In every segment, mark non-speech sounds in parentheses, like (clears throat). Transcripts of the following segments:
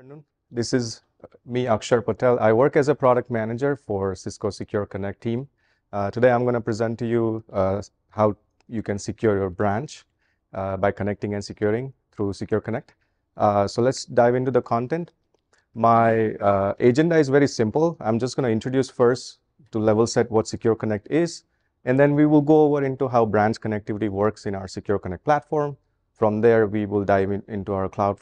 afternoon. This is me, Akshar Patel. I work as a product manager for Cisco Secure Connect team. Uh, today, I'm going to present to you uh, how you can secure your branch uh, by connecting and securing through Secure Connect. Uh, so let's dive into the content. My uh, agenda is very simple. I'm just going to introduce first to level set what Secure Connect is, and then we will go over into how branch connectivity works in our Secure Connect platform, from there, we will dive in, into our cloud,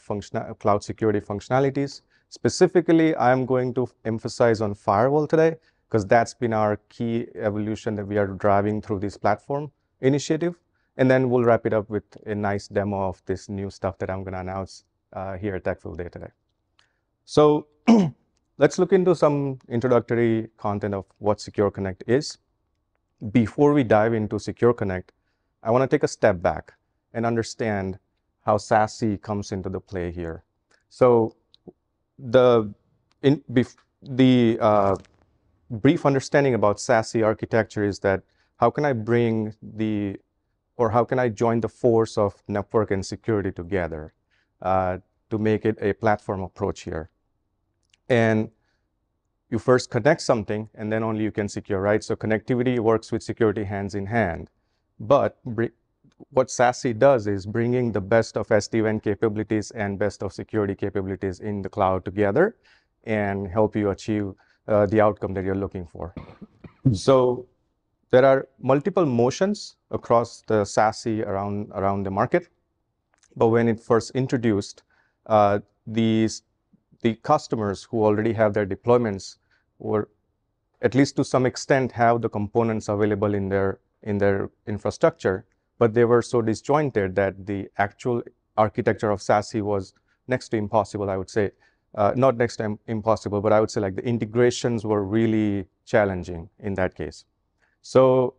cloud security functionalities. Specifically, I'm going to emphasize on firewall today because that's been our key evolution that we are driving through this platform initiative. And then we'll wrap it up with a nice demo of this new stuff that I'm going to announce uh, here at Techful Day today. So (clears throat) let's look into some introductory content of what Secure Connect is. Before we dive into Secure Connect, I want to take a step back and understand how SASE comes into the play here. So the, in, the uh, brief understanding about SASE architecture is that how can I bring the, or how can I join the force of network and security together uh, to make it a platform approach here. And you first connect something and then only you can secure, right? So connectivity works with security hands in hand, but what SASE does is bringing the best of SD-WAN capabilities and best of security capabilities in the cloud together and help you achieve uh, the outcome that you're looking for. So there are multiple motions across the SASE around, around the market. But when it first introduced, uh, these, the customers who already have their deployments were at least to some extent have the components available in their in their infrastructure but they were so disjointed that the actual architecture of SASE was next to impossible, I would say. Uh, not next to impossible, but I would say like the integrations were really challenging in that case. So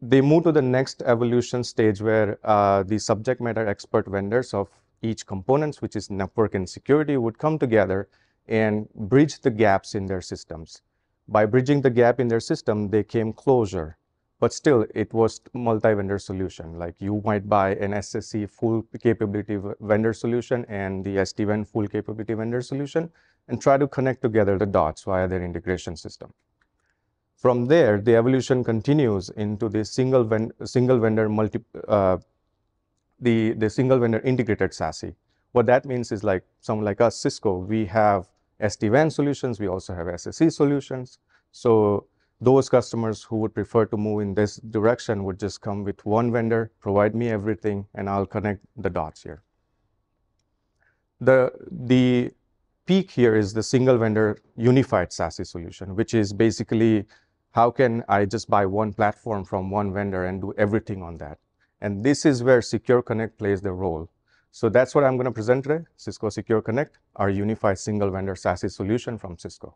they moved to the next evolution stage where uh, the subject matter expert vendors of each components, which is network and security, would come together and bridge the gaps in their systems. By bridging the gap in their system, they came closer but still it was multi-vendor solution. Like you might buy an SSC full capability vendor solution and the SD-WAN full capability vendor solution and try to connect together the dots via their integration system. From there, the evolution continues into the single, ven single vendor multi, uh, the, the single vendor integrated SASE. What that means is like someone like us, Cisco, we have SD-WAN solutions, we also have SSC solutions. So those customers who would prefer to move in this direction would just come with one vendor, provide me everything, and I'll connect the dots here. The, the peak here is the single vendor unified SASE solution, which is basically how can I just buy one platform from one vendor and do everything on that? And this is where Secure Connect plays the role. So that's what I'm going to present today, Cisco Secure Connect, our unified single vendor SASE solution from Cisco.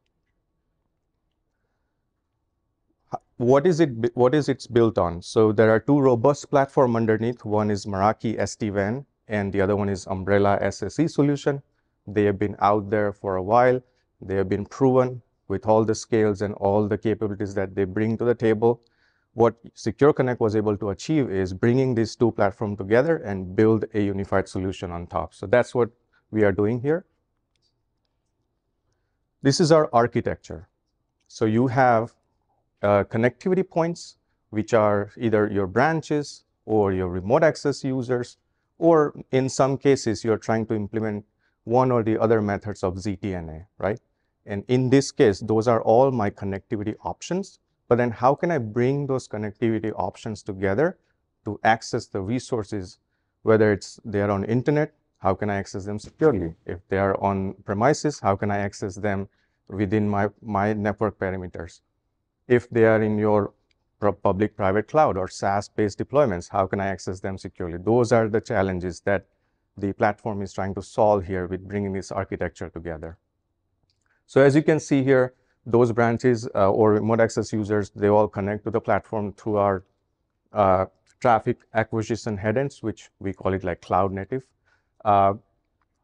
what is it what is it's built on so there are two robust platform underneath one is meraki sdvan and the other one is umbrella sse solution they have been out there for a while they have been proven with all the scales and all the capabilities that they bring to the table what secure connect was able to achieve is bringing these two platforms together and build a unified solution on top so that's what we are doing here this is our architecture so you have uh, connectivity points, which are either your branches or your remote access users, or in some cases, you're trying to implement one or the other methods of ZTNA, right? And in this case, those are all my connectivity options. But then how can I bring those connectivity options together to access the resources, whether it's they are on internet, how can I access them securely? Mm-hmm. If they are on premises, how can I access them within my, my network parameters? if they are in your public private cloud or SaaS based deployments, how can I access them securely? Those are the challenges that the platform is trying to solve here with bringing this architecture together. So as you can see here, those branches uh, or remote access users, they all connect to the platform through our uh, traffic acquisition headends, which we call it like cloud native. Uh,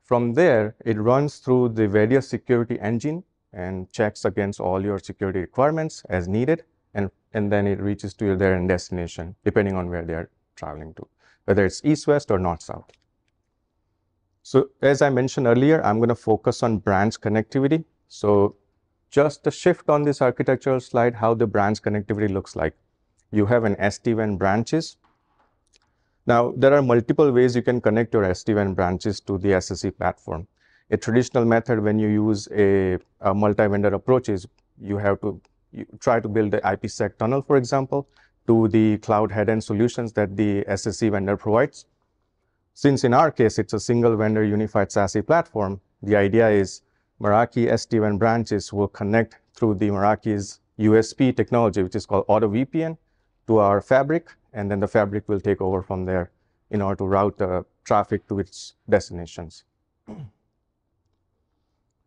from there, it runs through the various security engine and checks against all your security requirements as needed and, and then it reaches to their end destination depending on where they are traveling to, whether it's east-west or north-south. So as I mentioned earlier, I'm going to focus on branch connectivity. So just a shift on this architectural slide, how the branch connectivity looks like. You have an SD-WAN branches. Now, there are multiple ways you can connect your SD-WAN branches to the SSE platform a traditional method when you use a, a multi-vendor approach is you have to you try to build the IPsec tunnel, for example, to the cloud head-end solutions that the SSE vendor provides. Since in our case, it's a single vendor unified SASE platform, the idea is Meraki SD-WAN branches will connect through the Meraki's USP technology, which is called AutoVPN, to our fabric, and then the fabric will take over from there in order to route the traffic to its destinations.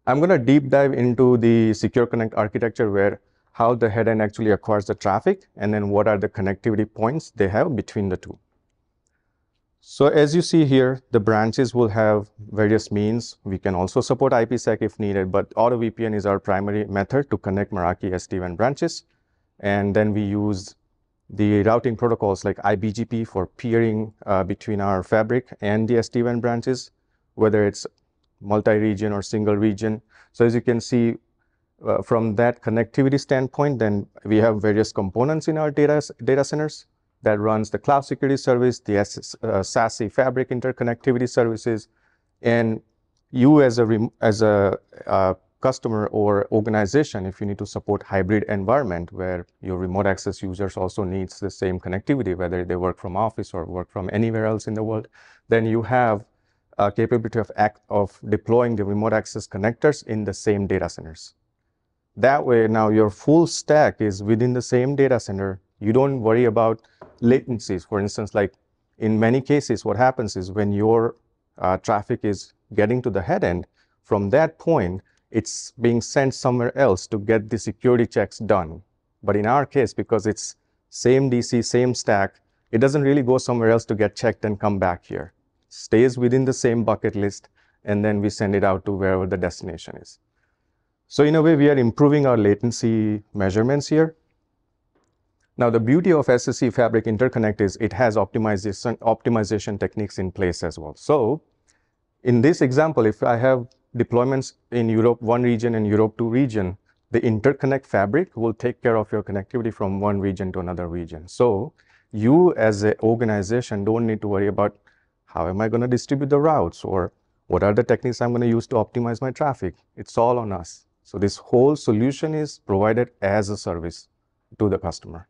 I'm going to deep dive into the Secure Connect architecture where how the head end actually acquires the traffic and then what are the connectivity points they have between the two. So as you see here, the branches will have various means. We can also support IPsec if needed, but AutoVPN is our primary method to connect Meraki SD-WAN branches. And then we use the routing protocols like IBGP for peering uh, between our fabric and the SD-WAN branches, whether it's multi-region or single region. So as you can see uh, from that connectivity standpoint, then we have various components in our data, data centers that runs the cloud security service, the uh, SASE fabric interconnectivity services, and you as a, as a uh, customer or organization, if you need to support hybrid environment where your remote access users also needs the same connectivity, whether they work from office or work from anywhere else in the world, then you have uh, capability of, act, of deploying the remote access connectors in the same data centers. That way, now your full stack is within the same data center. You don't worry about latencies. For instance, like in many cases, what happens is when your uh, traffic is getting to the head end, from that point, it's being sent somewhere else to get the security checks done. But in our case, because it's same DC, same stack, it doesn't really go somewhere else to get checked and come back here stays within the same bucket list, and then we send it out to wherever the destination is. So in a way, we are improving our latency measurements here. Now, the beauty of SSE Fabric Interconnect is it has optimization, optimization techniques in place as well. So in this example, if I have deployments in Europe 1 region and Europe 2 region, the interconnect fabric will take care of your connectivity from one region to another region. So you as an organization don't need to worry about how am I going to distribute the routes? Or what are the techniques I'm going to use to optimize my traffic? It's all on us. So this whole solution is provided as a service to the customer.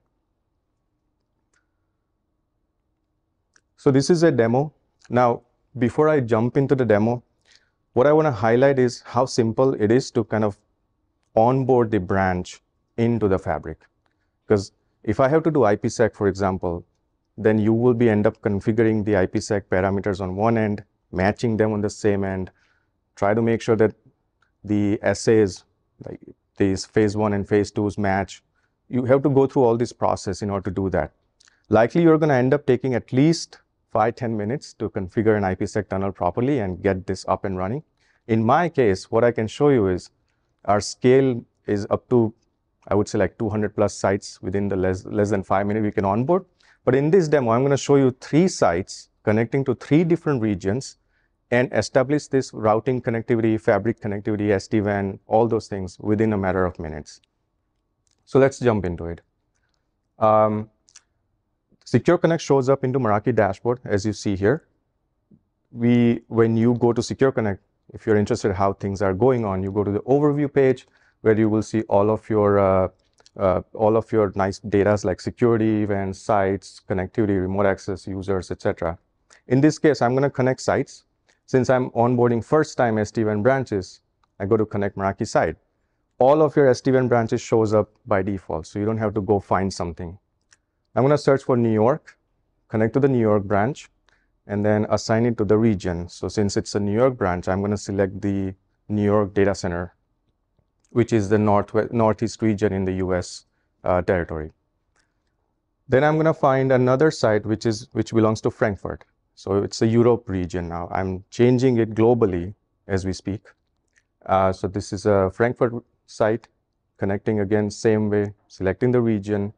So this is a demo. Now, before I jump into the demo, what I want to highlight is how simple it is to kind of onboard the branch into the fabric. Because if I have to do IPsec, for example, then you will be end up configuring the IPsec parameters on one end, matching them on the same end, try to make sure that the assays, like these phase one and phase twos match. You have to go through all this process in order to do that. Likely you're going to end up taking at least five ten minutes to configure an IPsec tunnel properly and get this up and running. In my case, what I can show you is our scale is up to, I would say like 200 plus sites within the less, less than five minutes we can onboard. But in this demo, I'm going to show you three sites connecting to three different regions and establish this routing connectivity, fabric connectivity, SD-WAN, all those things within a matter of minutes. So let's jump into it. Um, Secure Connect shows up into Meraki dashboard, as you see here. We, when you go to Secure Connect, if you're interested how things are going on, you go to the overview page where you will see all of your uh, uh, all of your nice data like security events, sites, connectivity, remote access, users, etc. In this case, I'm going to connect sites. Since I'm onboarding first time SD-WAN branches, I go to connect Meraki site. All of your SD-WAN branches shows up by default, so you don't have to go find something. I'm going to search for New York, connect to the New York branch, and then assign it to the region. So since it's a New York branch, I'm going to select the New York data center which is the north northeast region in the US uh, territory. Then I'm going to find another site which is which belongs to Frankfurt. So it's the Europe region now. I'm changing it globally as we speak. Uh, so this is a Frankfurt site connecting again same way, selecting the region.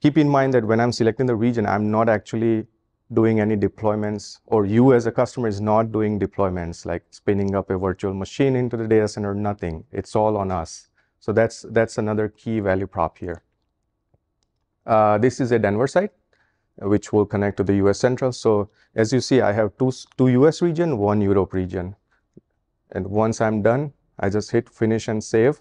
Keep in mind that when I'm selecting the region, I'm not actually doing any deployments or you as a customer is not doing deployments like spinning up a virtual machine into the data center, nothing. It's all on us. So that's, that's another key value prop here. Uh, this is a Denver site, which will connect to the US Central. So as you see, I have two, two US region, one Europe region. And once I'm done, I just hit finish and save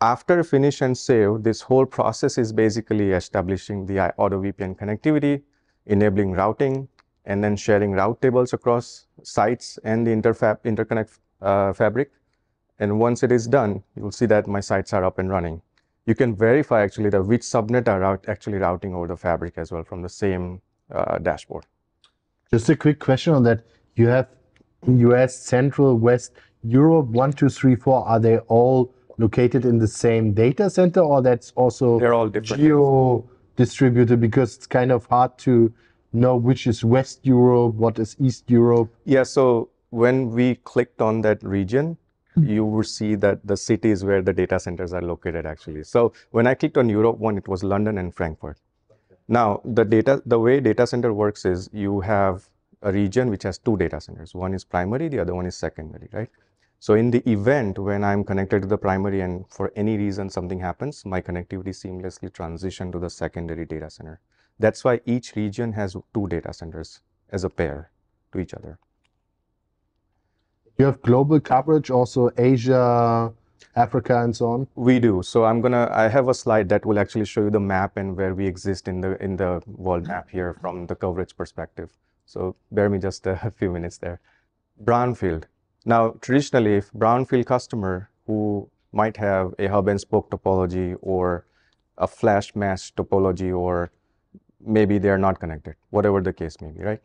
after finish and save, this whole process is basically establishing the auto VPN connectivity, enabling routing, and then sharing route tables across sites and the interfab, interconnect uh, fabric. And once it is done, you'll see that my sites are up and running. You can verify actually that which subnet are actually routing over the fabric as well from the same uh, dashboard. Just a quick question on that. You have US, Central, West, Europe, one, two, three, four. Are they all located in the same data center, or that's also they're all different. geo distributed because it's kind of hard to know which is West Europe, what is East Europe. Yeah. So when we clicked on that region, hmm. you would see that the cities where the data centers are located actually. So when I clicked on Europe one, it was London and Frankfurt. Now the data, the way data center works is you have a region which has two data centers. One is primary, the other one is secondary, right? So in the event when I'm connected to the primary and for any reason something happens, my connectivity seamlessly transition to the secondary data center. That's why each region has two data centers as a pair to each other. You have global coverage, also Asia, Africa and so on? We do. So I'm gonna I have a slide that will actually show you the map and where we exist in the in the world map here from the coverage perspective. So bear me just a (laughs) few minutes there. Brownfield. Now, traditionally, if brownfield customer who might have a hub and spoke topology or a flash mesh topology, or maybe they are not connected, whatever the case may be, right?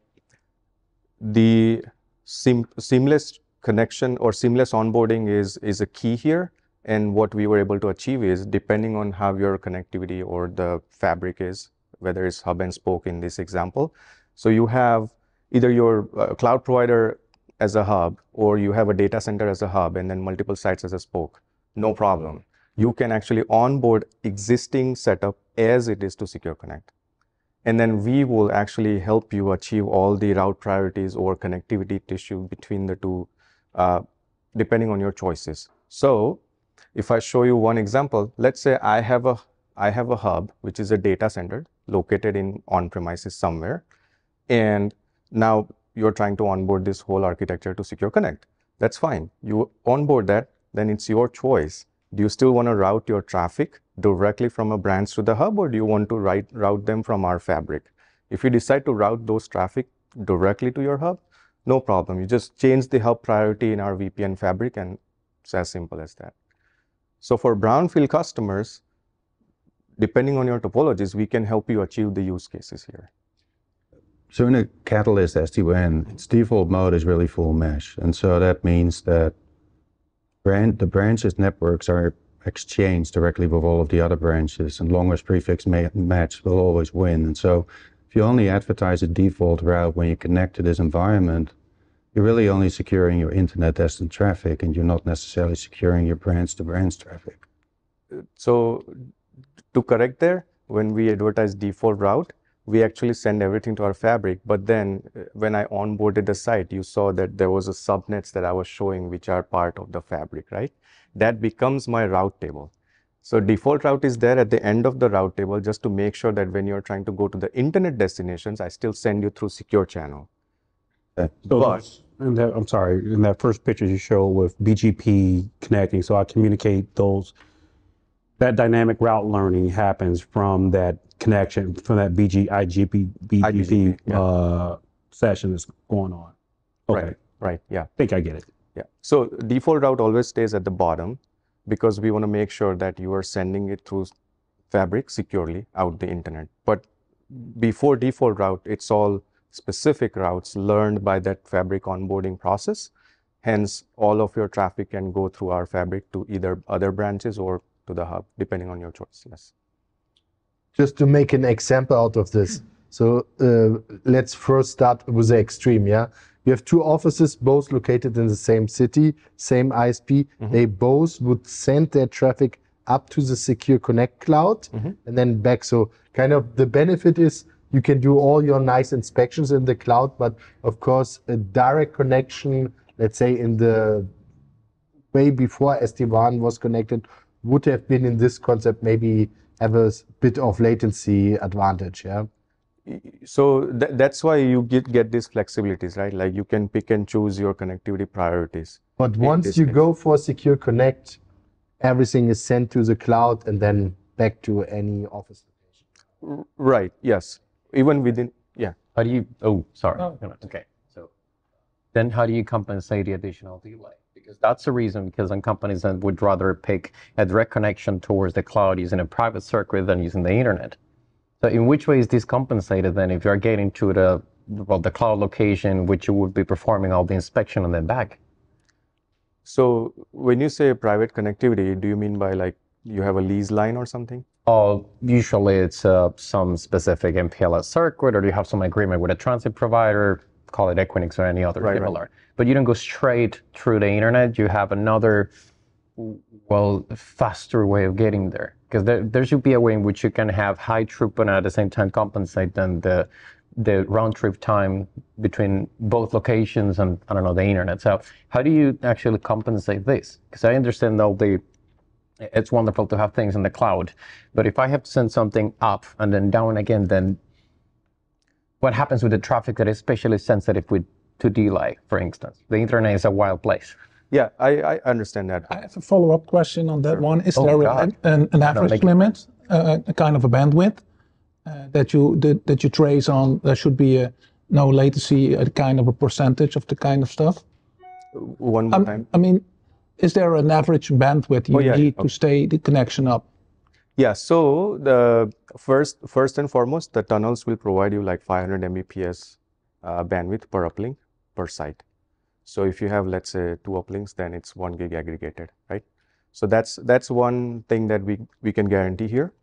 The seamless connection or seamless onboarding is, is a key here. And what we were able to achieve is depending on how your connectivity or the fabric is, whether it's hub and spoke in this example. So you have either your uh, cloud provider as a hub or you have a data center as a hub and then multiple sites as a spoke, no problem. You can actually onboard existing setup as it is to Secure Connect. And then we will actually help you achieve all the route priorities or connectivity tissue between the two, uh, depending on your choices. So if I show you one example, let's say I have a, I have a hub, which is a data center located in on-premises somewhere. And now you're trying to onboard this whole architecture to Secure Connect. That's fine. You onboard that, then it's your choice. Do you still want to route your traffic directly from a branch to the hub or do you want to write, route them from our fabric? If you decide to route those traffic directly to your hub, no problem. You just change the hub priority in our VPN fabric and it's as simple as that. So for brownfield customers, depending on your topologies, we can help you achieve the use cases here. So in a Catalyst SD-WAN, its default mode is really full mesh. And so that means that brand, the branches networks are exchanged directly with all of the other branches and longest prefix ma match will always win. And so if you only advertise a default route when you connect to this environment, you're really only securing your internet destined traffic and you're not necessarily securing your branch to branch traffic. So to correct there, when we advertise default route, we actually send everything to our fabric. But then uh, when I onboarded the site, you saw that there was a subnets that I was showing, which are part of the fabric, right? That becomes my route table. So default route is there at the end of the route table just to make sure that when you're trying to go to the internet destinations, I still send you through secure channel. Uh, so but, that, I'm sorry, in that first picture you show with BGP connecting, so I communicate those, that dynamic route learning happens from that connection from that BG, IGP, BGP uh, session that's going on. Okay. Right, right, yeah. I think I get it. Yeah. So default route always stays at the bottom because we want to make sure that you are sending it through fabric securely out the internet. But before default route, it's all specific routes learned by that fabric onboarding process. Hence, all of your traffic can go through our fabric to either other branches or to the hub, depending on your choice. Yes just to make an example out of this. So uh, let's first start with the extreme. Yeah, you have two offices, both located in the same city, same ISP. Mm -hmm. They both would send their traffic up to the Secure Connect cloud mm -hmm. and then back. So kind of the benefit is you can do all your nice inspections in the cloud, but of course a direct connection, let's say in the way before SD1 was connected, would have been in this concept maybe have a bit of latency advantage, yeah? So th that's why you get, get these flexibilities, right? Like you can pick and choose your connectivity priorities. But once you case. go for Secure Connect, everything is sent to the cloud and then back to any office location. Right, yes. Even within, yeah. How do you, oh, sorry. No. Okay, so then how do you compensate the additional delay? because that's the reason because some companies would rather pick a direct connection towards the cloud using a private circuit than using the internet. So in which way is this compensated then if you're getting to the well the cloud location which you would be performing all the inspection on the back? So when you say private connectivity, do you mean by like you have a lease line or something? Oh, usually it's uh, some specific MPLS circuit, or do you have some agreement with a transit provider, call it Equinix or any other right, similar. Right but you don't go straight through the internet. You have another, well, faster way of getting there. Because there, there should be a way in which you can have high throughput and at the same time compensate then the the round trip time between both locations and I don't know the internet. So how do you actually compensate this? Because I understand all the it's wonderful to have things in the cloud, but if I have to send something up and then down again, then what happens with the traffic that is especially sensitive with to delay, for instance. The internet is a wild place. Yeah, I, I understand that. I have a follow-up question on that one. Is oh, there an, an, an, average limit, uh, a kind of a bandwidth uh, that you that, that you trace on? There should be a uh, no latency, a kind of a percentage of the kind of stuff. One more I'm, um, time. I mean, is there an average bandwidth you oh, yeah, need okay. to stay the connection up? Yeah, so the first first and foremost, the tunnels will provide you like 500 Mbps uh, bandwidth per uplink per site. So if you have let's say two uplinks, then it's one gig aggregated, right? So that's that's one thing that we we can guarantee here.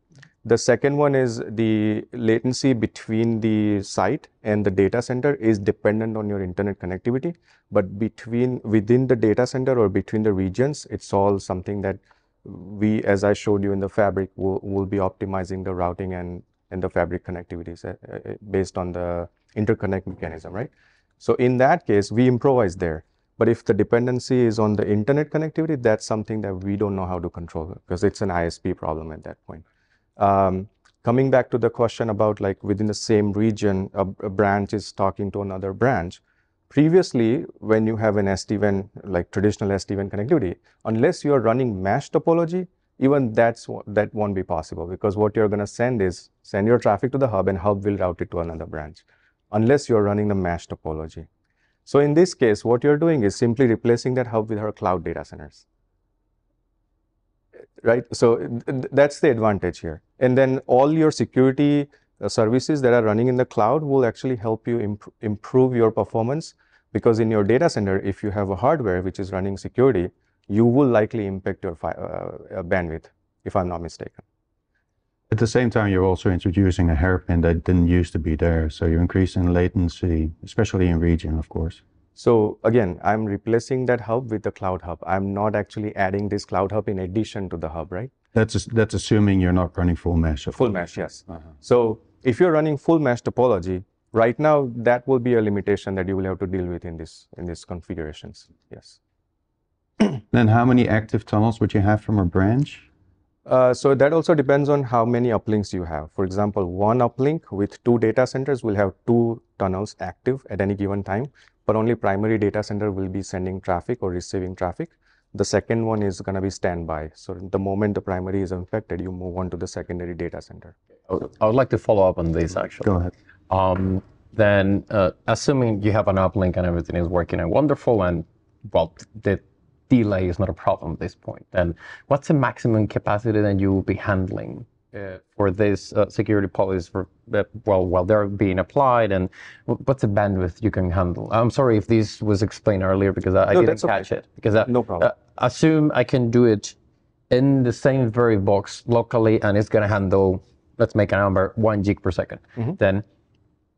The second one is the latency between the site and the data center is dependent on your internet connectivity, but between within the data center or between the regions, it's all something that we, as I showed you in the fabric, will will be optimizing the routing and and the fabric connectivities uh, uh, uh, based on the interconnect mechanism, right? So in that case, we improvise there. But if the dependency is on the internet connectivity, that's something that we don't know how to control because it's an ISP problem at that point. Um, coming back to the question about like within the same region, a, a branch is talking to another branch. Previously, when you have an SD-WAN, like traditional SD-WAN connectivity, unless you're running mesh topology, even that's that won't be possible because what you're going to send is send your traffic to the hub and hub will route it to another branch unless you're running the mesh topology. So in this case, what you're doing is simply replacing that hub with our cloud data centers. Right? So that's the advantage here. And then all your security uh, services that are running in the cloud will actually help you imp improve your performance because in your data center, if you have a hardware which is running security, you will likely impact your uh, uh, bandwidth, if I'm not mistaken. At the same time, you're also introducing a hairpin that didn't used to be there. So you're increasing latency, especially in region, of course. So again, I'm replacing that hub with the cloud hub. I'm not actually adding this cloud hub in addition to the hub, right? That's, that's assuming you're not running full mesh. Full mesh, yes. Uh -huh. So if you're running full mesh topology, right now that will be a limitation that you will have to deal with in this in these configurations. Yes. then how many active tunnels would you have from a branch? Uh, so that also depends on how many uplinks you have. For example, one uplink with two data centers will have two tunnels active at any given time, but only primary data center will be sending traffic or receiving traffic. The second one is going to be standby. So the moment the primary is infected, you move on to the secondary data center. I would like to follow up on this actually. Go ahead. Um, then, uh, assuming you have an uplink and everything is working and wonderful, and well, the delay is not a problem at this point. And what's the maximum capacity that you will be handling uh, for these uh, security policies for, uh, well while they're being applied and what's the bandwidth you can handle i'm sorry if this was explained earlier because i, I no, didn't catch okay. it because i no problem. Uh, assume i can do it in the same very box locally and it's going to handle let's make a number one gig per 2nd mm -hmm. then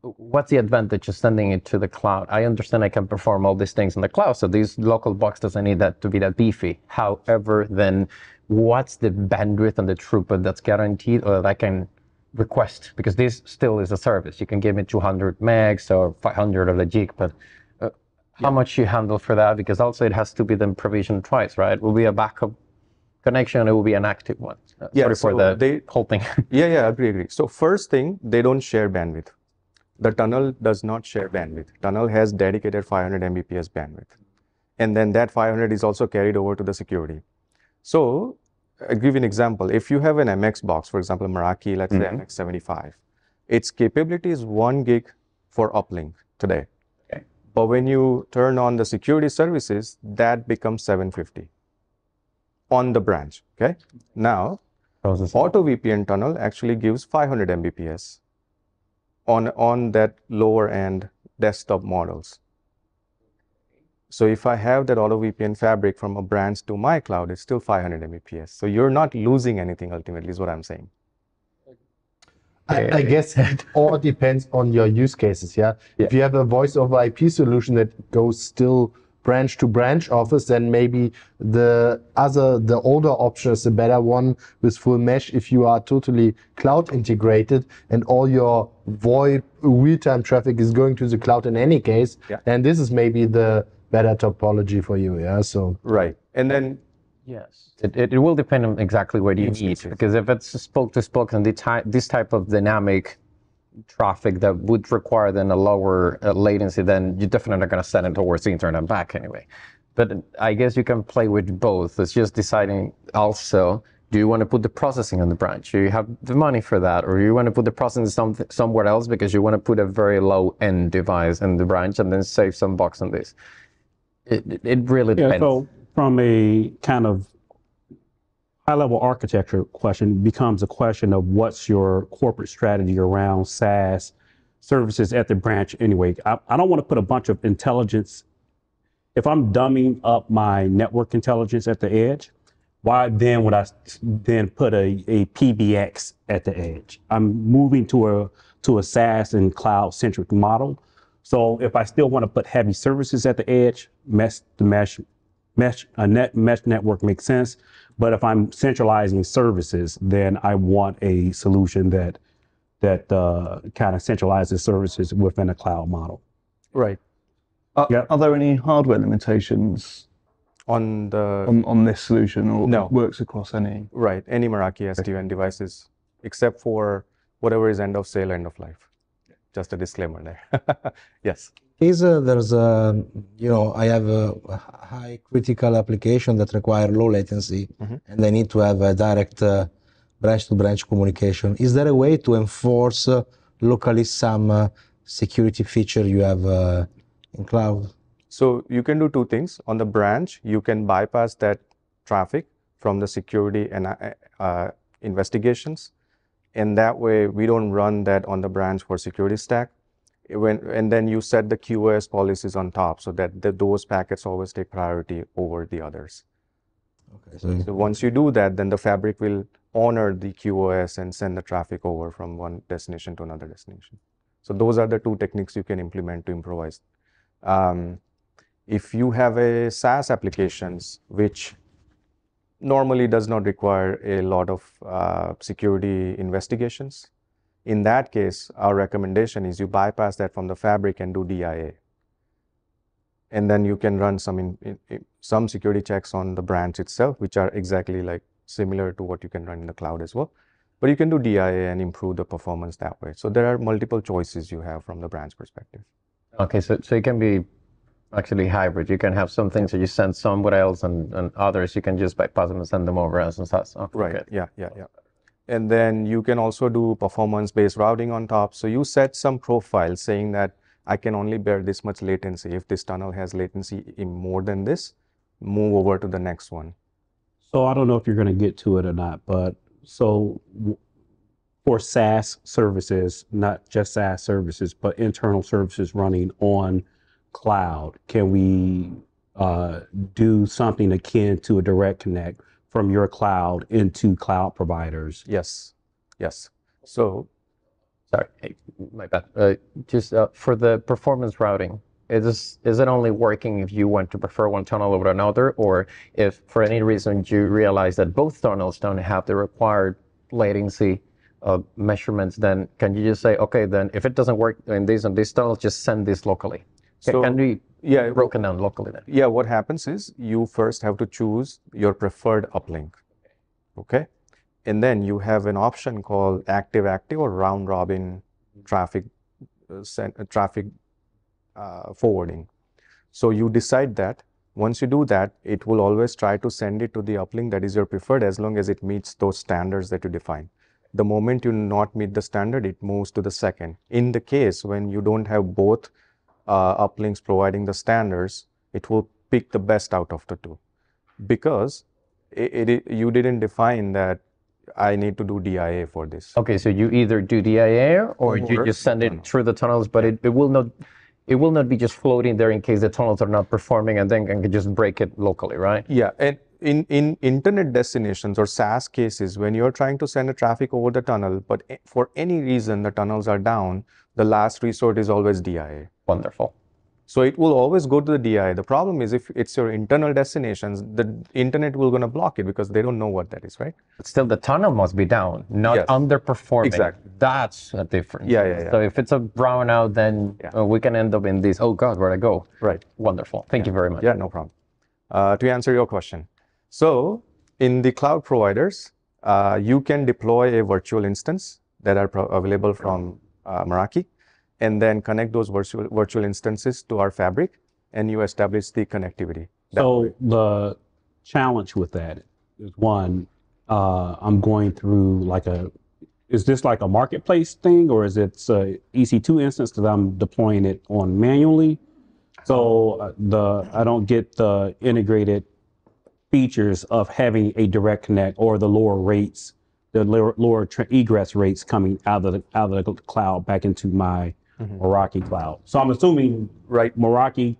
what's the advantage of sending it to the cloud? I understand I can perform all these things in the cloud, so these local box doesn't need that to be that beefy. However, then what's the bandwidth and the throughput that's guaranteed or that I can request? Because this still is a service. You can give me 200 megs or 500 or a gig, but uh, yeah. how much you handle for that? Because also it has to be then provisioned twice, right? It will be a backup connection, it will be an active one. Uh, yeah, sorry so for the they, whole thing. (laughs) yeah, yeah, agree, agree. So first thing, they don't share bandwidth the tunnel does not share bandwidth. Tunnel has dedicated 500 Mbps bandwidth. And then that 500 is also carried over to the security. So I'll give you an example. If you have an MX box, for example, Meraki, let's mm -hmm. say MX75, mm-hmm. its capability is one gig for uplink today. Okay. But when you turn on the security services, that becomes 750 on the branch. Okay. Now, AutoVPN tunnel actually gives 500 Mbps on, on that lower end desktop models. So if I have that auto VPN fabric from a branch to my cloud, it's still 500 Mbps. So you're not losing anything ultimately is what I'm saying. I, I eh, guess it eh. all depends on your use cases. Yeah? yeah? If you have a voice over IP solution that goes still branch to branch office, then maybe the other, the older option is the better one with full mesh if you are totally cloud integrated and all your VoIP real time traffic is going to the cloud in any case. Yeah. And this is maybe the better topology for you. Yeah. So, right. And then, Yes. It, it, it will depend on exactly what you need. Because if it's spoke to spoke and the ty- this type of dynamic traffic that would require then a lower uh, latency, then you definitely are going to send it towards the internet back anyway. But I guess you can play with both. It's just deciding also, do you want to put the processing on the branch? Do you have the money for that? Or you want to put the processing some, somewhere else because you want to put a very low end device in the branch and then save some bucks on this? It, it really depends. Yeah, so from a kind of high level architecture question becomes a question of what's your corporate strategy around SaaS services at the branch anyway. I, I don't want to put a bunch of intelligence. If I'm dumbing up my network intelligence at the edge, why then would I then put a, a PBX at the edge? I'm moving to a to a SaaS and cloud centric model. So if I still want to put heavy services at the edge, mesh mesh, mesh a net mesh network makes sense. But if I'm centralizing services, then I want a solution that that uh, kind of centralizes services within a cloud model. Right. Uh, yep. Are there any hardware limitations on the on, on this solution, or no. works across any? Right. Any Meraki SDN devices, except for whatever is end of sale, end of life. Just a disclaimer there. (laughs) yes is uh, there's a uh, you know I have a high critical application that require low latency, mm-hmm. and I need to have a direct uh, branch to branch communication. Is there a way to enforce uh, locally some security feature you have in cloud? So you can do two things. On the branch, you can bypass that traffic from the security and investigations, and that way we don't run that on the branch for security stack when and then you set the QoS policies on top so that the, those packets always take priority over the others. Okay. So, mm-hmm. so, once you do that, then the fabric will honor the QoS and send the traffic over from one destination to another destination. So those are the two techniques you can implement to improvise. Um, if you have a SaaS applications which normally does not require a lot of uh, security investigations, in that case, our recommendation is you bypass that from the fabric and do DIA. And then you can run some, in, in, in, some security checks on the branch itself, which are exactly like similar to what you can run in the cloud as well. But you can do DIA and improve the performance that way. So there are multiple choices you have from the branch perspective. Okay, so, so it can be actually hybrid. You can have some things that you send somewhere else and, and others you can just bypass them and send them over and stuff. Okay, right, good. yeah, yeah, yeah and then you can also do performance based routing on top. So you set some profile saying that I can only bear this much latency. If this tunnel has latency in more than this, move over to the next one. So I don't know if you're going to get to it or not, but so for SaaS services, not just SaaS services, but internal services running on cloud, can we uh, do something akin to a direct connect from your cloud into cloud providers. Yes, yes. So, sorry, my bad. Uh, just uh, for the performance routing, is this, is it only working if you want to prefer one tunnel over another, or if for any reason you realize that both tunnels don't have the required latency uh, measurements? Then can you just say, okay, then if it doesn't work in these and these tunnels, just send this locally? So, can we yeah broken down locally then. yeah what happens is you first have to choose your preferred uplink okay and then you have an option called active active or round robin traffic uh, send, uh, traffic uh, forwarding so you decide that once you do that it will always try to send it to the uplink that is your preferred as long as it meets those standards that you define the moment you not meet the standard it moves to the second in the case when you don't have both uh, uplinks providing the standards, it will pick the best out of the two because it, it, you didn't define that I need to do DIA for this. Okay, so you either do DIA or, or you just send it through the tunnels, but it, it will not it will not be just floating there in case the tunnels are not performing and then can just break it locally, right? Yeah, and in, in internet destinations or SaaS cases, when you're trying to send a traffic over the tunnel, but for any reason the tunnels are down, the last resort is always DIA. Wonderful. So it will always go to the DI. The problem is if it's your internal destinations, the internet will going to block it because they don't know what that is, right? But still, the tunnel must be down, not yes. underperforming. Exactly. That's a difference. Yeah, yeah, yeah. So if it's a brownout, then yeah. Uh, we can end up in this, oh God, where'd I go? Right. Wonderful. Thank yeah. you very much. Yeah, no problem. Uh, to answer your question. So in the cloud providers, uh, you can deploy a virtual instance that are available from uh, Meraki and then connect those virtual, virtual instances to our fabric and you establish the connectivity. So way. the challenge with that is one, uh, I'm going through like a, is this like a marketplace thing or is it a EC2 instance that I'm deploying it on manually? So uh, the I don't get the integrated features of having a direct connect or the lower rates, the lower, lower egress rates coming out of the out of the cloud back into my mm-hmm. Meraki Cloud. So I'm assuming, right, Meraki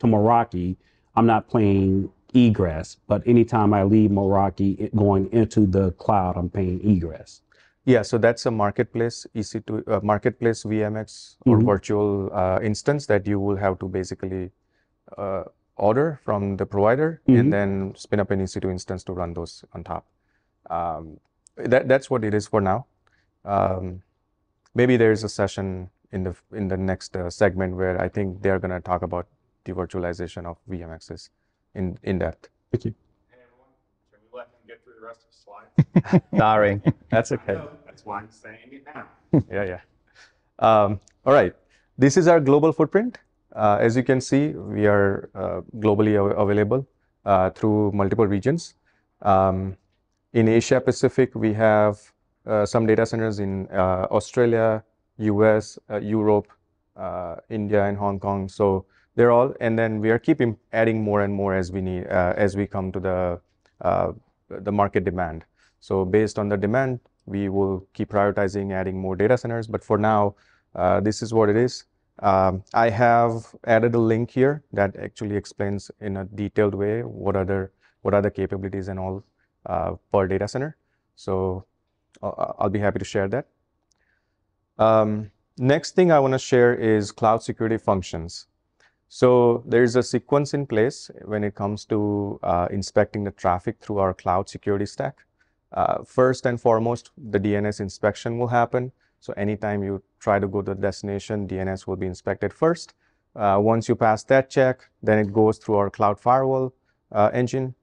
to Meraki, I'm not paying egress, but anytime I leave Meraki going into the cloud, I'm paying egress. Yeah, so that's a marketplace EC2 uh, marketplace VMX or mm-hmm. virtual uh, instance that you will have to basically uh, order from the provider mm-hmm. and then spin up an EC2 instance to run those on top. Um, that that's what it is for now. Um, maybe there is a session in the in the next uh, segment where I think they are going to talk about the virtualization of VMXs in in depth. Thank you. can we let him get through the rest of the slide? (laughs) Sorry, that's okay. That's why I'm saying it now. (laughs) yeah, yeah. Um, all right, this is our global footprint. Uh, as you can see, we are uh, globally av available uh, through multiple regions. Um, in Asia Pacific, we have uh, some data centers in uh, Australia, US, uh, Europe, uh, India, and Hong Kong. So they're all, and then we are keeping adding more and more as we need, uh, as we come to the, the market demand. So based on the demand, we will keep prioritizing adding more data centers. But for now, this is what it is. Um, I have added a link here that actually explains in a detailed way what other what are the capabilities and all uh, per data center. So I'll be happy to share that. Um, next thing I want to share is cloud security functions. So there is a sequence in place when it comes to uh, inspecting the traffic through our cloud security stack. Uh, first and foremost, the DNS inspection will happen. So anytime you try to go to the destination, DNS will be inspected first. Uh, once you pass that check, then it goes through our cloud firewall uh, engine.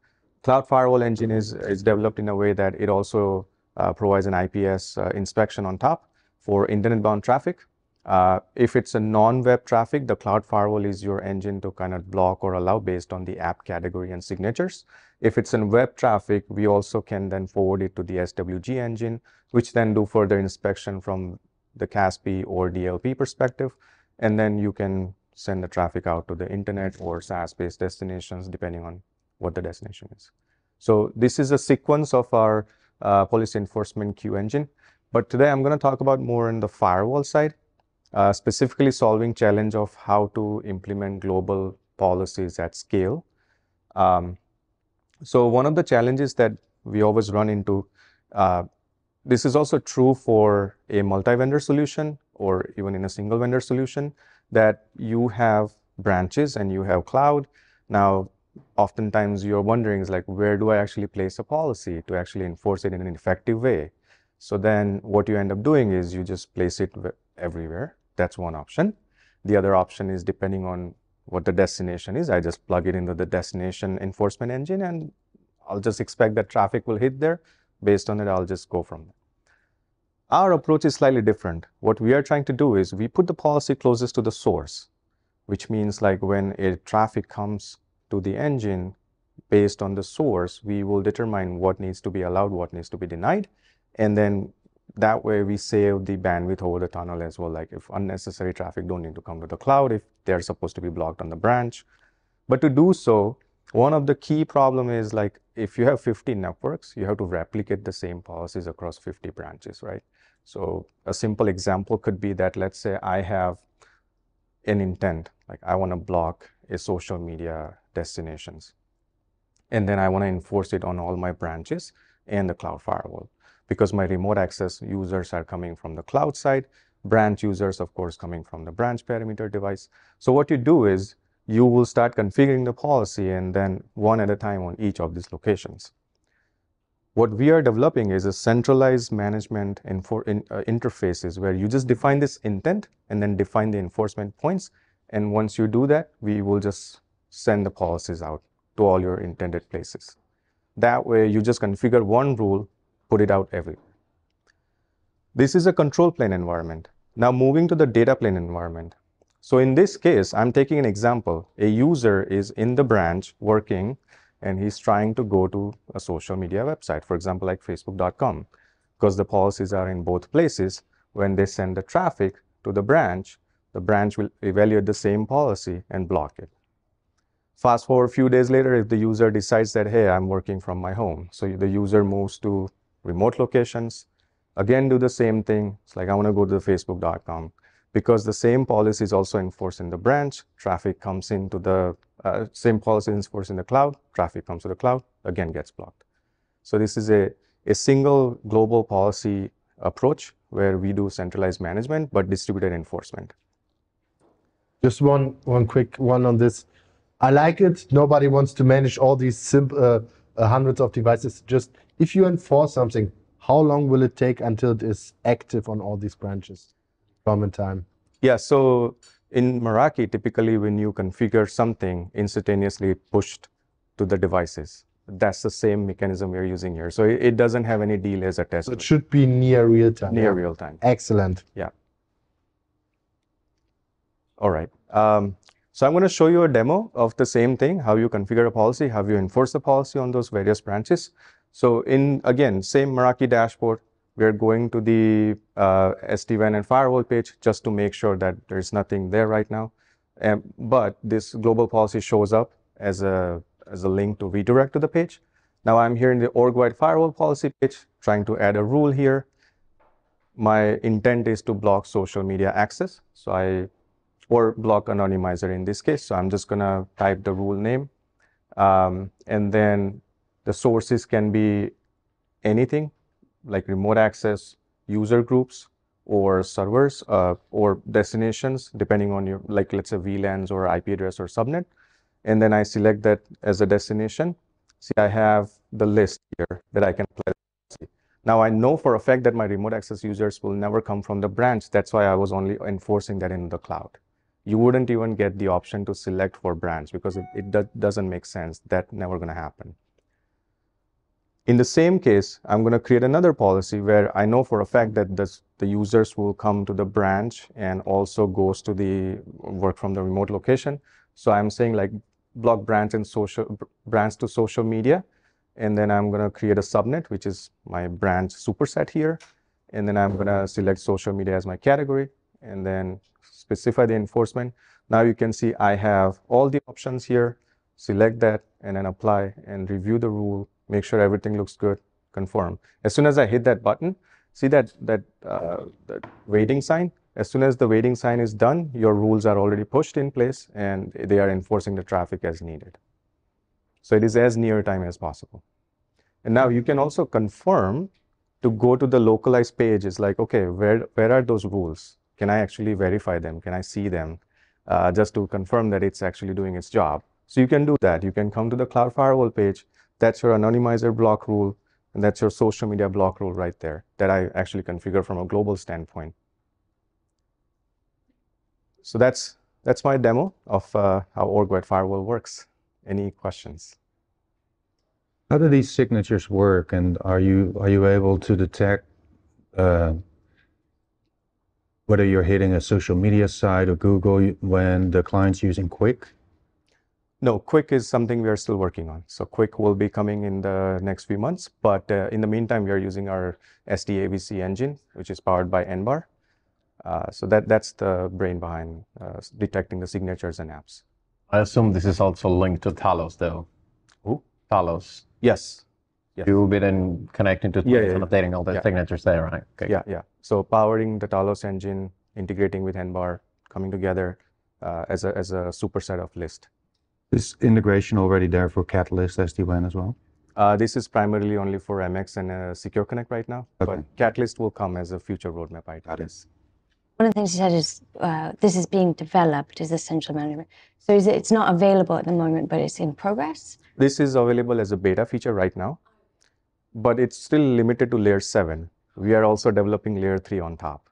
Cloud firewall engine is, is developed in a way that it also uh, provides an IPS uh, inspection on top for internet bound traffic. Uh, if it's a non-web traffic, the cloud firewall is your engine to kind of block or allow based on the app category and signatures. If it's in web traffic, we also can then forward it to the SWG engine, which then do further inspection from the CASP or DLP perspective. And then you can send the traffic out to the internet or SaaS-based destinations, depending on what the destination is. So this is a sequence of our uh, policy enforcement queue engine. But today I'm going to talk about more on the firewall side, uh, specifically solving challenge of how to implement global policies at scale. Um, so one of the challenges that we always run into, uh, this is also true for a multi-vendor solution or even in a single vendor solution, that you have branches and you have cloud. Now, oftentimes you're wondering is like, where do I actually place a policy to actually enforce it in an effective way? So then what you end up doing is you just place it everywhere. That's one option. The other option is depending on what the destination is, I just plug it into the destination enforcement engine and I'll just expect that traffic will hit there. Based on it, I'll just go from there. Our approach is slightly different. What we are trying to do is we put the policy closest to the source, which means like when a traffic comes to the engine, based on the source, we will determine what needs to be allowed, what needs to be denied, and then that way we save the bandwidth over the tunnel as well. Like if unnecessary traffic don't need to come to the cloud if they're supposed to be blocked on the branch. But to do so, one of the key problem is like if you have 50 networks, you have to replicate the same policies across 50 branches, right? So a simple example could be that let's say I have an intent, like I want to block a social media destinations, and then I want to enforce it on all my branches and the cloud firewall because my remote access users are coming from the cloud side, branch users, of course, coming from the branch parameter device. So what you do is you will start configuring the policy and then one at a time on each of these locations. What we are developing is a centralized management in, uh, interfaces where you just define this intent and then define the enforcement points. And once you do that, we will just send the policies out to all your intended places. That way, you just configure one rule put it out everywhere. This is a control plane environment. Now moving to the data plane environment. So in this case, I'm taking an example. A user is in the branch working and he's trying to go to a social media website, for example, like facebook.com, because the policies are in both places. When they send the traffic to the branch, the branch will evaluate the same policy and block it. Fast forward a few days later, if the user decides that, hey, I'm working from my home. So the user moves to remote locations. Again, do the same thing. It's like I want to go to the facebook.com because the same policy is also enforced in the branch. Traffic comes into the uh, same policy enforced in the cloud. Traffic comes to the cloud, again gets blocked. So this is a, a single global policy approach where we do centralized management but distributed enforcement. Just one, one quick one on this. I like it. Nobody wants to manage all these simple. Uh, uh, hundreds of devices. Just if you enforce something, how long will it take until it is active on all these branches from in time? Yeah, so in Meraki, typically when you configure something, instantaneously pushed to the devices. That's the same mechanism we're using here. So it, doesn't have any delays attached. So it should be near real time. Near yeah? real time. Excellent. Yeah. All right. Um, so I'm going to show you a demo of the same thing, how you configure a policy, how you enforce the policy on those various branches. So in, again, same Meraki dashboard, we're going to the uh, SD-WAN and firewall page just to make sure that there's nothing there right now. Um, but this global policy shows up as a, as a link to redirect to the page. Now I'm here in the org-wide firewall policy page, trying to add a rule here. My intent is to block social media access. So I or block anonymizer in this case. So I'm just going to type the rule name. Um, and then the sources can be anything like remote access, user groups, or servers, uh, or destinations, depending on your, like let's say VLANs or IP address or subnet. And then I select that as a destination. See, I have the list here that I can apply. Now I know for a fact that my remote access users will never come from the branch. That's why I was only enforcing that in the cloud you wouldn't even get the option to select for brands because it, it do doesn't make sense. That never going to happen. In the same case, I'm going to create another policy where I know for a fact that this, the users will come to the branch and also goes to the work from the remote location. So I'm saying like block brands and social brands to social media. And then I'm going to create a subnet, which is my branch superset here. And then I'm going to select social media as my category. And then specify the enforcement. Now you can see I have all the options here. Select that and then apply and review the rule. Make sure everything looks good. Confirm. As soon as I hit that button, see that, that, uh, that waiting sign? As soon as the waiting sign is done, your rules are already pushed in place and they are enforcing the traffic as needed. So it is as near time as possible. And now you can also confirm to go to the localized pages like, okay, where, where are those rules? Can I actually verify them? Can I see them uh, just to confirm that it's actually doing its job? So you can do that. You can come to the cloud firewall page. That's your anonymizer block rule. And that's your social media block rule right there that I actually configure from a global standpoint. So that's, that's my demo of uh, how Orgwide firewall works. Any questions? How do these signatures work, and are you are you able to detect uh, whether you're hitting a social media site or Google when the client's using Quick? No, Quick is something we are still working on. So Quick will be coming in the next few months. But uh, in the meantime, we are using our SDABC engine, which is powered by NBAR. Uh, so that, that's the brain behind uh, detecting the signatures and apps. I assume this is also linked to Talos, though. Who? Talos. Yes. Yes. will be then connecting to yeah, yeah, and updating all the yeah. signatures there, right? Okay. Yeah, yeah. So powering the Talos engine, integrating with Henbar, coming together uh, as a as a superset of List. Is integration already there for Catalyst SD-WAN as well? Uh, this is primarily only for MX and uh, Secure Connect right now, okay. but Catalyst will come as a future roadmap item. That is. One of the things you said is uh, this is being developed is essential management. So it, it's not available at the moment, but it's in progress? This is available as a beta feature right now but it's still limited to layer 7. We are also developing layer 3 on top.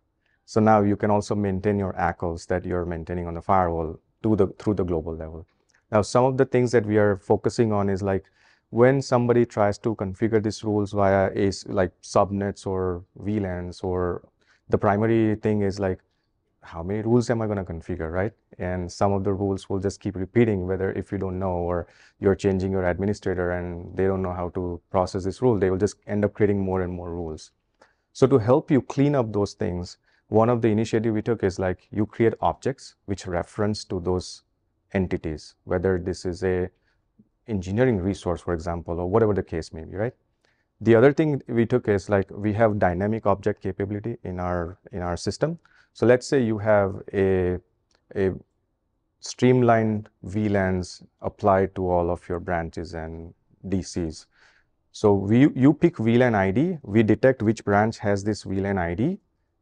So now you can also maintain your ACLs that you're maintaining on the firewall to the, through the global level. Now, some of the things that we are focusing on is like when somebody tries to configure these rules via ACE, like subnets or VLANs, or the primary thing is like how many rules am I going to configure, right? And some of the rules will just keep repeating whether if you don't know or you're changing your administrator and they don't know how to process this rule, they will just end up creating more and more rules. So to help you clean up those things, one of the initiative we took is like you create objects which reference to those entities, whether this is a engineering resource, for example, or whatever the case may be, right? The other thing we took is like we have dynamic object capability in our in our system. So let's say you have a, a streamlined VLANs applied to all of your branches and DCs. So we, you pick VLAN ID, we detect which branch has this VLAN ID,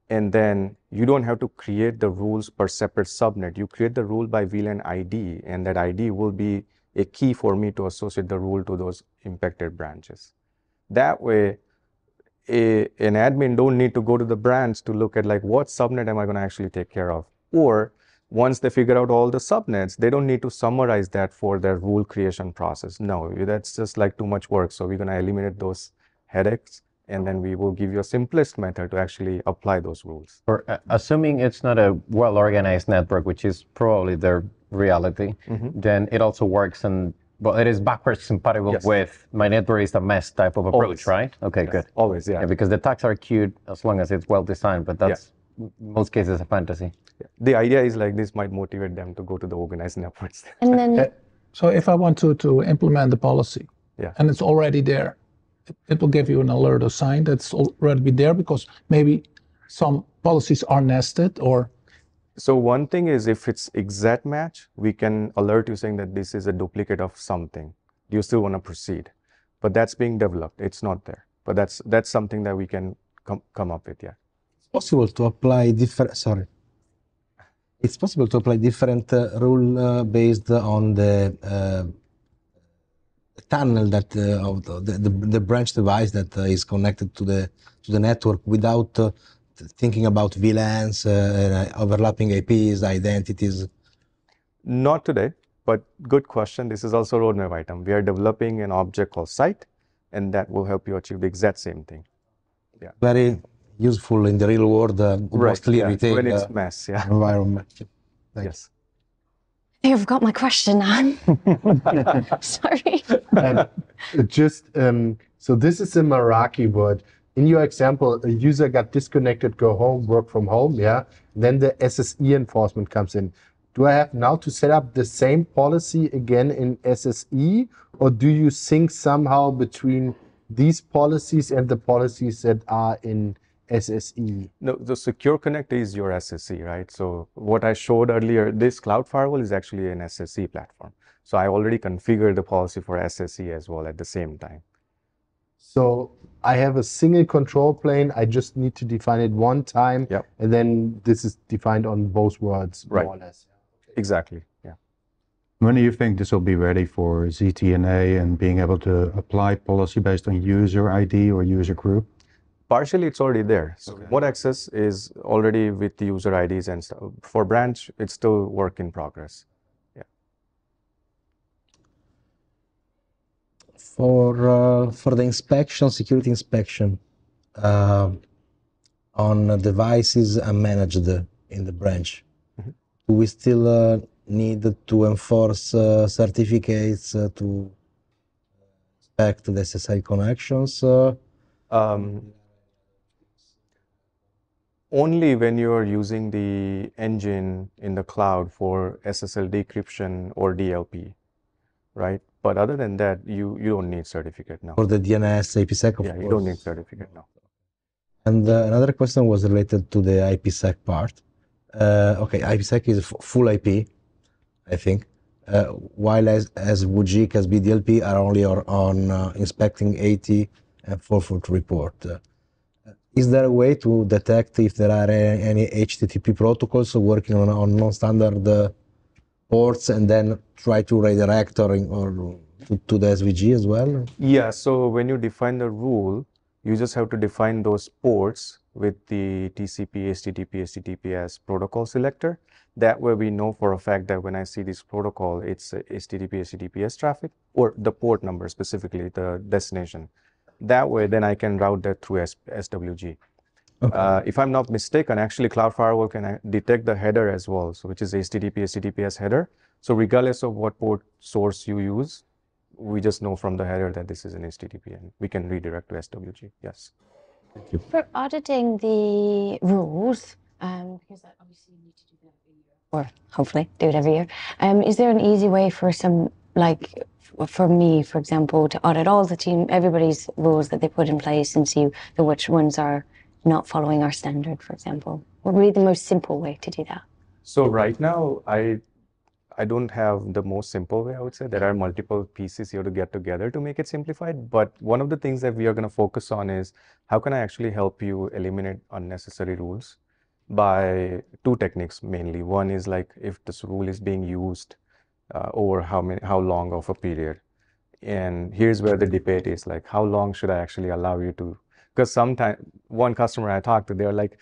and then you don't have to create the rules per separate subnet. You create the rule by VLAN ID, and that ID will be a key for me to associate the rule to those impacted branches. That way, a, an admin don't need to go to the branch to look at like what subnet am I going to actually take care of. Or once they figure out all the subnets, they don't need to summarize that for their rule creation process. No, that's just like too much work. So we're going to eliminate those headaches and then we will give you a simplest method to actually apply those rules. Or uh, assuming it's not a well-organized network, which is probably their reality, mm -hmm. then it also works in but it is backwards compatible yes. with my network is a mess type of approach, Always. right? Okay, yes. good. Always, yeah. yeah. Because the tags are cute as long as it's well designed, but that's yeah. most cases a fantasy. Yeah. The idea is like this might motivate them to go to the organized (laughs) networks. And then, eh, so if I want to to implement the policy, yeah. and it's already there, it, will give you an alert or sign that's already there because maybe some policies are nested or so one thing is if it's exact match, we can alert you saying that this is a duplicate of something. Do you still want to proceed? But that's being developed. It's not there. But that's that's something that we can com come up with, yeah. It's possible to apply different, sorry. It's possible to apply different uh, rule uh, based on the uh, tunnel that uh, of the, the, the, branch device that uh, is connected to the to the network without uh, thinking about villains, uh, uh, overlapping IPs, identities? Not today, but good question. This is also a roadmap item. We are developing an object called site, and that will help you achieve the exact same thing. Yeah. Very useful in the real world, uh, right, mostly yeah. retail when it's uh, yeah. environment. Yes. you have got my question now. (laughs) Sorry. Um, just um, so this is a Meraki word in your example, a user got disconnected, go home, work from home, yeah? Then the SSE enforcement comes in. Do I have now to set up the same policy again in SSE, or do you sync somehow between these policies and the policies that are in SSE? No, the Secure Connect is your SSE, right? So what I showed earlier, this cloud firewall is actually an SSE platform. So I already configured the policy for SSE as well at the same time. So I have a single control plane. I just need to define it one time, yep. and then this is defined on both words, right. more or less. Exactly. Yeah. When do you think this will be ready for ZTNA and being able to apply policy based on user ID or user group? Partially, it's already there. So okay. access is already with the user IDs and stuff. For branch, it's still work in progress. for uh, for the inspection, security inspection uh, on devices managed in the branch. Mm-hmm. We still uh, need to enforce uh, certificates uh, to inspect the SSL connections. Uh. Um, only when you are using the engine in the cloud for SSL decryption or DLP right? But other than that, you, you don't need certificate now. For the DNS IPsec, of yeah, course. you don't need certificate now. And uh, another question was related to the IPsec part. Uh, okay, IPsec is full IP, I think. Uh, while as, as WGIC, as BDLP are only on uh, inspecting 80 and 443 report. Uh, is there a way to detect if there are any, any HTTP protocols working on, on non-standard uh, ports and then try to redirect or, or to, to the SVG as well? Yeah, so when you define the rule, you just have to define those ports with the TCP, HTTP, HTTPS protocol selector. That way we know for a fact that when I see this protocol, it's HTTP, HTTPS traffic or the port number specifically, the destination. That way then I can route that through SWG. Okay. Uh, if I'm not mistaken, actually Cloud Firewall can uh, detect the header as well, so which is HTTP, HTTPS header. So regardless of what port source you use, we just know from the header that this is an HTTP and we can redirect to SWG. Yes. Thank you. For auditing the rules, um, because obviously you need to do that every year, or hopefully do it every year, um, is there an easy way for some, like for me, for example, to audit all the team, everybody's rules that they put in place and see the which ones are not following our standard, for example? What would be the most simple way to do that? So right now, I I don't have the most simple way, I would say. There are multiple pieces here to get together to make it simplified. But one of the things that we are going to focus on is how can I actually help you eliminate unnecessary rules by two techniques mainly. One is like if this rule is being used uh, over how many, how long of a period. And here's where the debate is like, how long should I actually allow you to because sometimes one customer I talked to, they're like,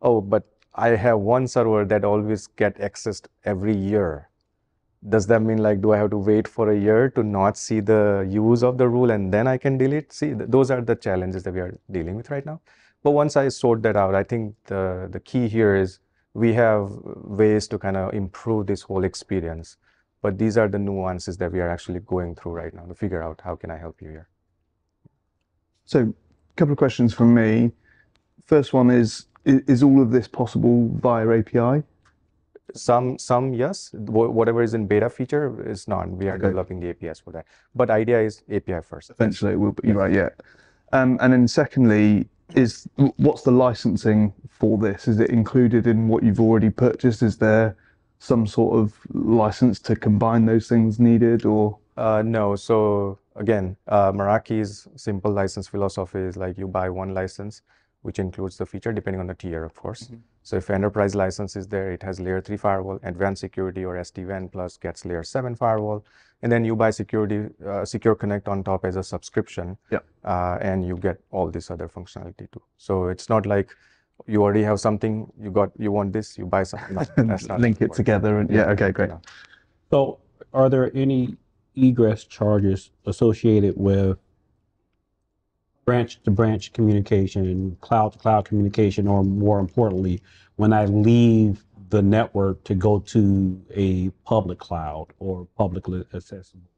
"Oh, but I have one server that always get accessed every year. Does that mean like, do I have to wait for a year to not see the use of the rule and then I can delete? See, those are the challenges that we are dealing with right now. But once I sort that out, I think the, the key here is we have ways to kind of improve this whole experience. But these are the nuances that we are actually going through right now to figure out how can I help you here. So couple of questions from me. First one is, is all of this possible via API? Some, some yes. Whatever is in beta feature is not. We are okay. developing the APIs for that. But idea is API first. Eventually, it will be right. Yeah. Um, and then secondly, is what's the licensing for this? Is it included in what you've already purchased? Is there some sort of license to combine those things needed, or? Uh, no. So again, uh, Meraki's simple license philosophy is like you buy one license, which includes the feature depending on the tier, of course. Mm -hmm. So if enterprise license is there, it has layer three firewall, advanced security or SD-WAN plus gets layer seven firewall. And then you buy security, uh, secure connect on top as a subscription. Yeah. Uh, and you get all this other functionality too. So it's not like you already have something, you got, you want this, you buy something. (laughs) Link it together. And, yeah, yeah, okay, great. Yeah. So are there any egress charges associated with branch to branch communication, cloud to cloud communication, or more importantly, when I leave the network to go to a public cloud or publicly accessible.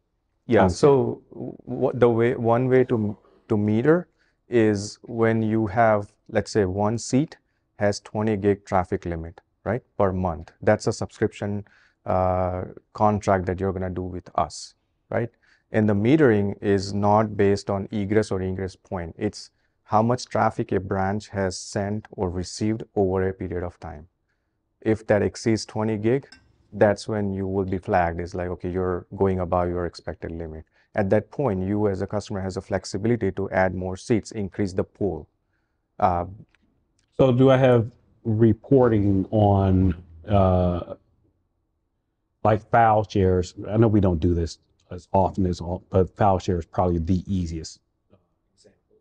Yeah. Okay. So what the way one way to to meter is when you have let's say one seat has 20 gig traffic limit right per month. That's a subscription uh, contract that you're gonna do with us right? And the metering is not based on egress or ingress point. It's how much traffic a branch has sent or received over a period of time. If that exceeds 20 gig, that's when you will be flagged. It's like, okay, you're going above your expected limit. At that point, you as a customer has the flexibility to add more seats, increase the pool. Uh, so do I have reporting on uh, like file shares? I know we don't do this as often as all, but file share is probably the easiest uh, example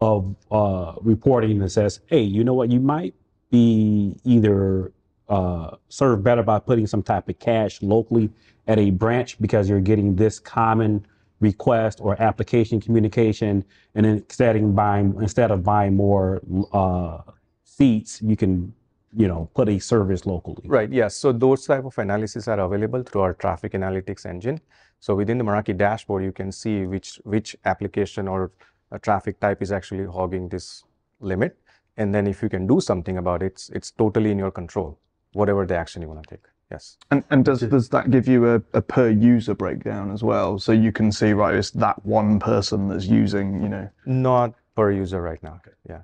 of uh, reporting that says, hey, you know what, you might be either uh, served better by putting some type of cash locally at a branch because you're getting this common request or application communication, and instead of buying instead of buying more uh, seats, you can you know put a service locally. Right. Yes. So those type of analysis are available through our traffic analytics engine. So within the Meraki dashboard, you can see which, which application or uh, traffic type is actually hogging this limit. And then if you can do something about it, it's, it's totally in your control, whatever the action you want to take. Yes. And, and does, does that give you a, a per user breakdown as well? So you can see, right, it's that one person that's using, you know. Not per user right now. Okay. Yeah.